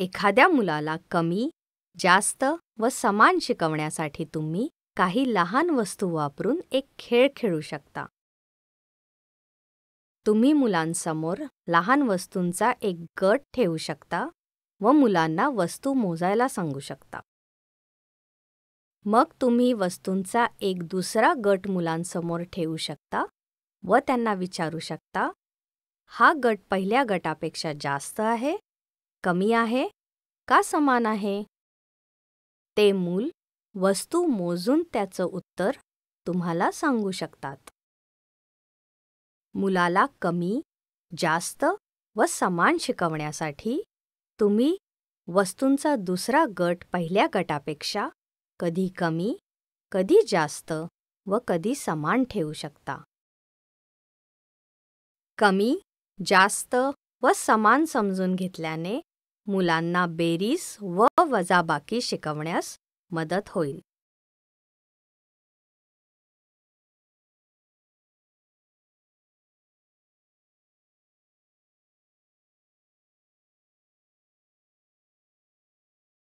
एखाद्या मुलाला कमी जास्त व समान शिकवण्यासाठी तुम्ही काही लहान वस्तू वापरून एक खेळ खेळू शकता तुम्ही मुलांसमोर लहान वस्तूंचा एक गट ठेवू शकता व मुलांना वस्तू मोजायला सांगू शकता मग तुम्ही वस्तूंचा एक दुसरा गट मुलांसमोर ठेवू शकता व त्यांना विचारू शकता हा गट पहिल्या गटापेक्षा जास्त आहे कमी आहे का समान आहे ते मूल वस्तू मोजून त्याचं उत्तर तुम्हाला सांगू शकतात मुलाला कमी जास्त व समान शिकवण्यासाठी तुम्ही वस्तूंचा दुसरा गट पहिल्या गटापेक्षा कधी कमी कधी जास्त व कधी समान ठेवू शकता कमी जास्त व समान समजून घेतल्याने मुलांना बेरीज व वजाबाकी शिकवण्यास मदत होईल